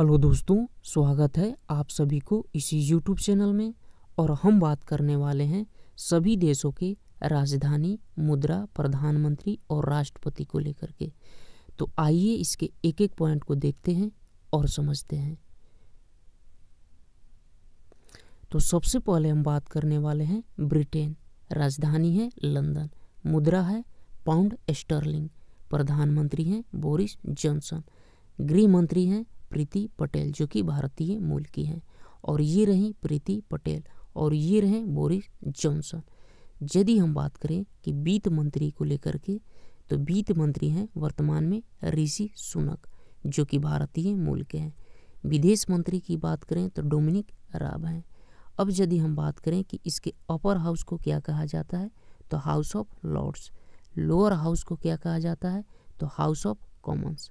hello दोस्तों स्वागत है आप सभी को इसी यूट्यूब चैनल में और हम बात करने वाले हैं सभी देशों के राजधानी मुद्रा प्रधानमंत्री और राष्ट्रपति को लेकर के तो आइए इसके एक एक पॉइंट को देखते हैं और समझते हैं तो सबसे पहले हम बात करने वाले हैं ब्रिटेन राजधानी है लंदन मुद्रा है पाउंड स्टर्लिंग प्रधानमंत्री हैं बोरिस जॉनसन गृह मंत्री हैं प्रीति पटेल जो कि भारतीय मूल की हैं और ये रहीं प्रीति पटेल और ये रहें बोरिस जॉनसन यदि हम बात करें कि वित्त मंत्री को लेकर के तो वित्त मंत्री हैं वर्तमान में ऋषि सुनक जो कि भारतीय मूल के हैं विदेश मंत्री की बात करें तो डोमिनिक राब हैं अब यदि हम बात करें कि इसके अपर हाउस को क्या कहा जाता है तो House of Lords lower house को क्या कहा जाता है तो हाउस ऑफ कॉमन्स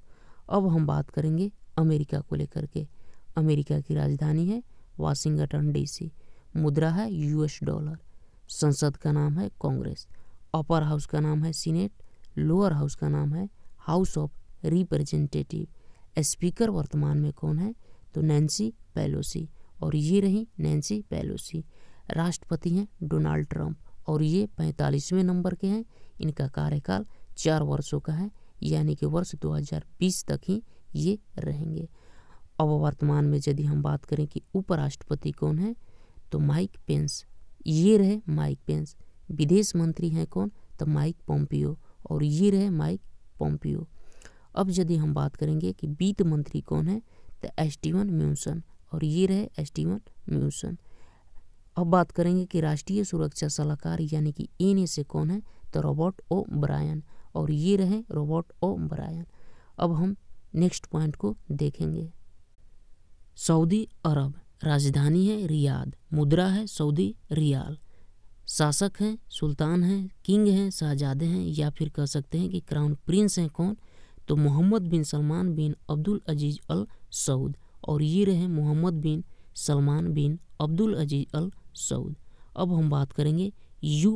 अब हम बात करेंगे अमेरिका को लेकर के अमेरिका की राजधानी है वाशिंगटन डीसी मुद्रा है यूएस डॉलर संसद का नाम है कांग्रेस अपर हाउस का नाम है सीनेट लोअर हाउस का नाम है हाउस ऑफ रिप्रेजेंटेटिव स्पीकर वर्तमान में कौन है तो नैन्सी पेलोसी और ये रही नैन्सी पेलोसी राष्ट्रपति हैं डोनाल्ड ट्रंप और ये पैंतालीसवें नंबर के हैं इनका कार्यकाल चार वर्षों का है यानी कि वर्ष 2020 तक ही ये रहेंगे अब वर्तमान में यदि हम बात करें कि उपराष्ट्रपति कौन है तो माइक पेंस ये रहे माइक पेंस विदेश मंत्री हैं कौन तो माइक पोम्पियो और ये रहे माइक पोम्पियो अब यदि हम बात करेंगे कि वित्त मंत्री कौन है तो एस्टीवन म्यूसन और ये रहे एस्टीवन म्यूसन अब बात करेंगे कि राष्ट्रीय सुरक्षा सलाहकार यानी कि एन से कौन है तो रॉबर्ट ओ ब्रायन और ये रहे रॉबर्ट ओ ब्रायन अब हम नेक्स्ट पॉइंट को देखेंगे सऊदी अरब राजधानी है रियाद मुद्रा है सऊदी रियाल शासक हैं सुल्तान हैं किंग हैं शाहजादे हैं या फिर कह सकते हैं कि क्राउन प्रिंस हैं कौन तो मोहम्मद बिन सलमान बिन अब्दुल अजीज अल सऊद और ये रहे मोहम्मद बिन सलमान बिन अब्दुल अजीज अल सऊद अब हम बात करेंगे यू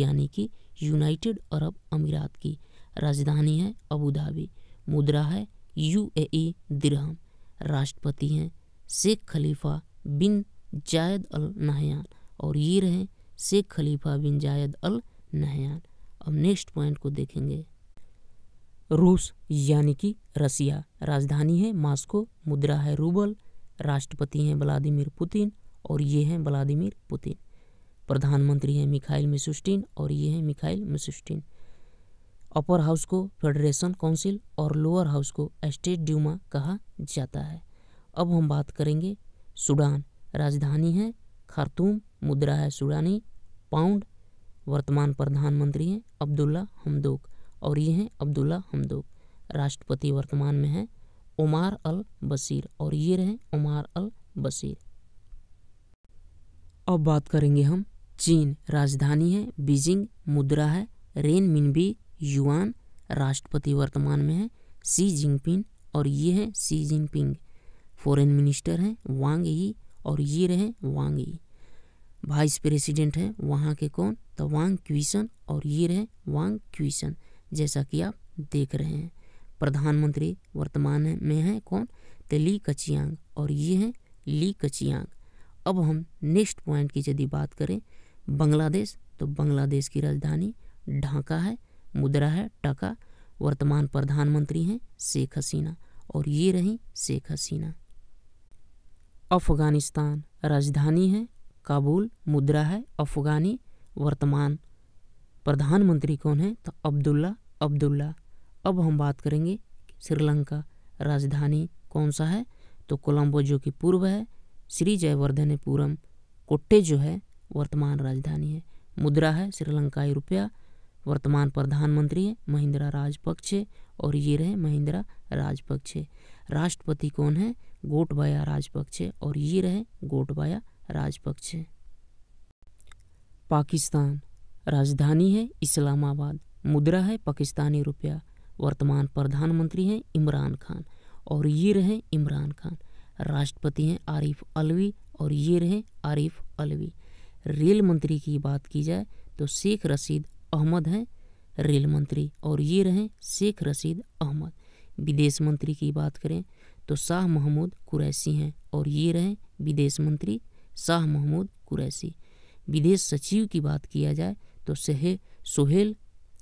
यानी कि यूनाइटेड अरब अमीरात की राजधानी है अबू धाबी मुद्रा है यूएई दिरहम राष्ट्रपति हैं Sheikh Khalifa bin Zayed Al Nahyan और ये रहे Sheikh Khalifa bin Zayed Al Nahyan अब नेक्स्ट पॉइंट को देखेंगे रूस यानी कि रसिया राजधानी है मास्को मुद्रा है रूबल राष्ट्रपति हैं व्लादिमिर पुतिन और ये हैं व्लादिमिर पुतिन प्रधानमंत्री हैं मिखाइल मिसुस्टिन और ये हैं मिखाइल मिसुस्टिन अपर हाउस को फेडरेशन काउंसिल और लोअर हाउस को स्टेट ड्यूमा कहा जाता है अब हम बात करेंगे सूडान राजधानी है खारतूम मुद्रा है सूडानी पाउंड वर्तमान प्रधानमंत्री हैं अब्दुल्ला हमदोक और ये हैं अब्दुल्ला हमदोक राष्ट्रपति वर्तमान में हैं उमार अल बशीर और ये रहे उमार अल बशीर अब बात करेंगे हम चीन राजधानी है बीजिंग मुद्रा है रेन मिनबी युआन राष्ट्रपति वर्तमान में है सी जिनपिंग और ये है सी जिनपिंग फॉरेन मिनिस्टर हैं वांग ही और ये रहे वांग ही वाइस प्रेसिडेंट हैं वहाँ के कौन तो वांग क्विसन और ये रहे वांग क्विसन जैसा कि आप देख रहे हैं प्रधानमंत्री वर्तमान में हैं कौन तो ली कचियांग और ये हैं ली कचियांग अब हम नेक्स्ट पॉइंट की यदि बात करें बांग्लादेश तो बांग्लादेश की राजधानी ढाका है मुद्रा है टका वर्तमान प्रधानमंत्री हैं शेख हसीना और ये रही शेख हसीना अफगानिस्तान राजधानी है काबुल मुद्रा है अफगानी वर्तमान प्रधानमंत्री कौन है तो अब्दुल्ला अब्दुल्ला अब हम बात करेंगे श्रीलंका राजधानी कौन सा है तो कोलंबो जो कि पूर्व है श्री जयवर्धनपुरम कोट्टे जो है वर्तमान राजधानी है मुद्रा है श्रीलंकाई रुपया वर्तमान प्रधानमंत्री है महिंद्रा राजपक्षे और ये रहे महिंद्रा राजपक्षे राष्ट्रपति कौन है गोटबाया राजपक्षे और ये रहे गोटबाया राजपक्षे पाकिस्तान राजधानी है इस्लामाबाद मुद्रा है पाकिस्तानी रुपया वर्तमान प्रधानमंत्री हैं इमरान खान और ये रहे इमरान खान राष्ट्रपति हैं आरिफ अलवी और ये रहे आरिफ अलवी रेल मंत्री की बात की जाए तो शेख रशीद अहमद हैं रेल मंत्री और ये रहे शेख रशीद अहमद विदेश मंत्री की बात करें तो शाह महमूद कुरैसी हैं और ये रहे विदेश मंत्री शाह महमूद कुरैसी विदेश सचिव की बात किया जाए तो सहे सोहेल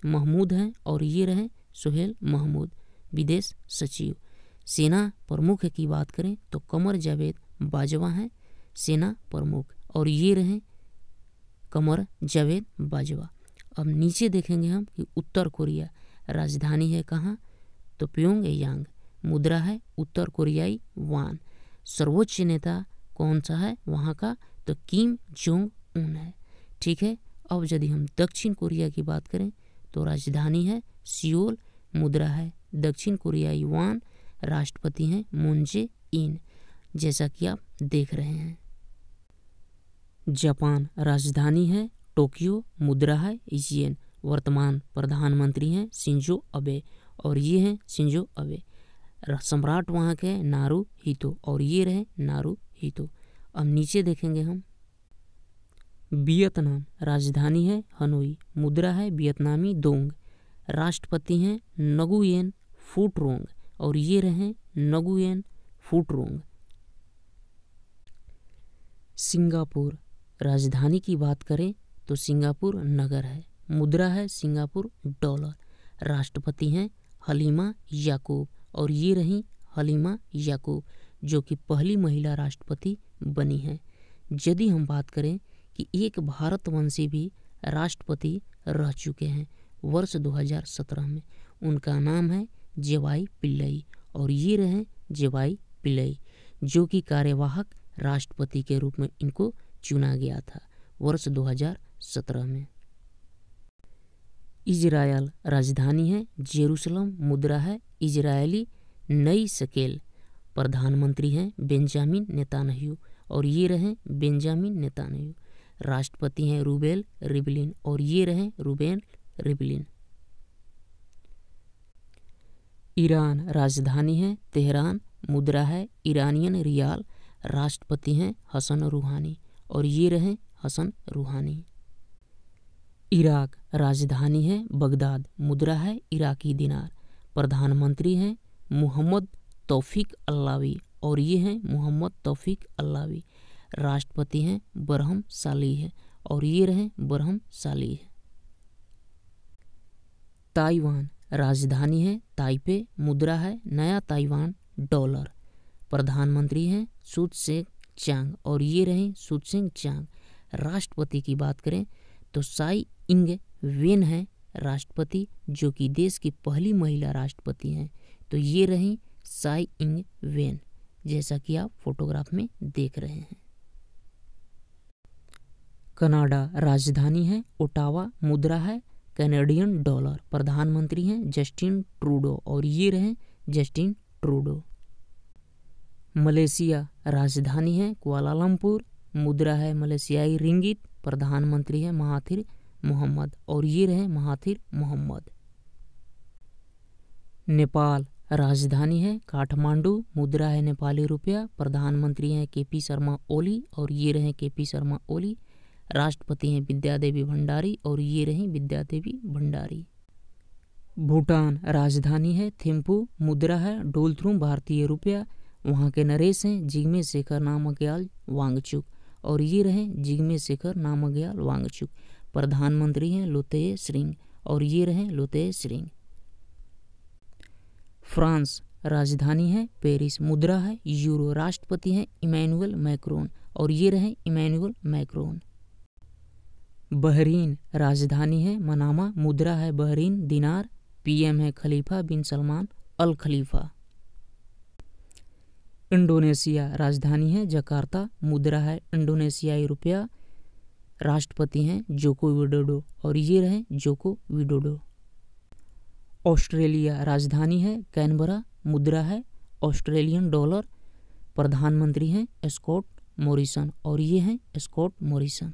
महमूद हैं और ये रहे सोहेल महमूद विदेश सचिव सेना प्रमुख की बात करें तो कमर जावेद बाजवा हैं सेना प्रमुख और ये रहे कमर जावेद बाजवा अब नीचे देखेंगे हम कि उत्तर कोरिया राजधानी है कहाँ तो प्योंग यांग मुद्रा है उत्तर कोरियाई वान सर्वोच्च नेता कौन सा है वहाँ का तो किम जोंग उन है ठीक है अब यदि हम दक्षिण कोरिया की बात करें तो राजधानी है सियोल मुद्रा है दक्षिण कोरियाई वान राष्ट्रपति हैं मुंजे इन जैसा कि आप देख रहे हैं जापान राजधानी है टोक्यो मुद्रा है एशियन वर्तमान प्रधानमंत्री हैं सिंजो अबे और ये हैं सिंजो अबे सम्राट वहाँ के नारू हितो और ये रहे नारू हितो अब नीचे देखेंगे हम वियतनाम राजधानी है हनोई मुद्रा है वियतनामी दोंग राष्ट्रपति हैं नगुएन फूटरोंग और ये रहे नगुएन फूटरोंग सिंगापुर राजधानी की बात करें तो सिंगापुर नगर है मुद्रा है सिंगापुर डॉलर राष्ट्रपति हैं हलीमा याकूब और ये रहीं हलीमा याकूब जो कि पहली महिला राष्ट्रपति बनी हैं यदि हम बात करें कि एक भारतवंशी भी राष्ट्रपति रह चुके हैं वर्ष 2017 में उनका नाम है जेवाई पिल्लई और ये रहे जेवाई पिल्लई जो कि कार्यवाहक राष्ट्रपति के रूप में इनको चुना गया था वर्ष सत्रह में इजरायल राजधानी है जेरूसलम मुद्रा है इजरायली नई सकेल प्रधानमंत्री हैं बेंजामिन नेतान्यू और ये रहे बेंजामिन नेतान्यू राष्ट्रपति हैं रूबेल रिबलिन और ये रहे रूबेल रिबलिन ईरान राजधानी है तेहरान मुद्रा है ईरानियन रियाल राष्ट्रपति हैं हसन रूहानी और ये रहे हसन रूहानी इराक राजधानी है बगदाद मुद्रा है इराकी दिनार प्रधानमंत्री हैं मोहम्मद तौफीक अल्लावी और ये हैं मोहम्मद तौफीक अल्लावी राष्ट्रपति हैं बरहम साली है और ये रहे बरहम है ताइवान राजधानी है ताइपे मुद्रा है नया ताइवान डॉलर प्रधानमंत्री हैं सुद सिंह चांग और ये रहे सुद सिंह चांग राष्ट्रपति की बात करें तो साई इंग वेन हैं राष्ट्रपति जो कि देश की पहली महिला राष्ट्रपति हैं तो ये रहीं साई इंग वेन जैसा कि आप फोटोग्राफ में देख रहे हैं कनाडा राजधानी है ओटावा मुद्रा है कैनेडियन डॉलर प्रधानमंत्री हैं जस्टिन ट्रूडो और ये रहे जस्टिन ट्रूडो मलेशिया राजधानी है कुआलालमपुर मुद्रा है मलेशियाई रिंगित प्रधानमंत्री है महाथिर मोहम्मद और ये रहे महाथिर मोहम्मद नेपाल राजधानी है काठमांडू मुद्रा है नेपाली रुपया प्रधानमंत्री हैं के पी शर्मा ओली और ये रहे के पी शर्मा ओली राष्ट्रपति हैं विद्या देवी भंडारी और ये रहे विद्या देवी भंडारी भूटान राजधानी है थिम्पू मुद्रा है डोलथ्रू भारतीय रुपया वहाँ के नरेश हैं जिग्मे शेखर नामग्याल वांगचुक और ये रहे जिग्मे शेखर नामग्याल वांगचुक प्रधानमंत्री हैं लोते सिंह और ये रहे लोते सिंह फ्रांस राजधानी है पेरिस मुद्रा है यूरो राष्ट्रपति हैं इमैनुअल मैक्रोन और ये रहे इमैनुअल मैक्रोन बहरीन राजधानी है मनामा मुद्रा है बहरीन दिनार पीएम है खलीफा बिन सलमान अल खलीफा इंडोनेशिया राजधानी है जकार्ता मुद्रा है इंडोनेशियाई रुपया राष्ट्रपति हैं जोको विडोडो और ये रहे जोको विडोडो ऑस्ट्रेलिया राजधानी है कैनबरा मुद्रा है ऑस्ट्रेलियन डॉलर प्रधानमंत्री हैं स्कॉट मॉरिसन और ये हैं स्कॉट मॉरिसन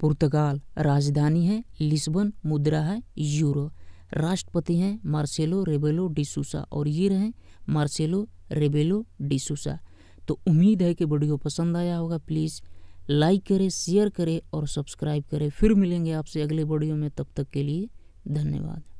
पुर्तगाल राजधानी है लिस्बन मुद्रा है यूरो राष्ट्रपति हैं मार्सेलो रेबेलो डिसूसा और ये रहें मार्सेलो रेबेलो डिसूसा तो उम्मीद है कि वीडियो पसंद आया होगा प्लीज़ लाइक करें शेयर करें और सब्सक्राइब करें फिर मिलेंगे आपसे अगले वीडियो में तब तक के लिए धन्यवाद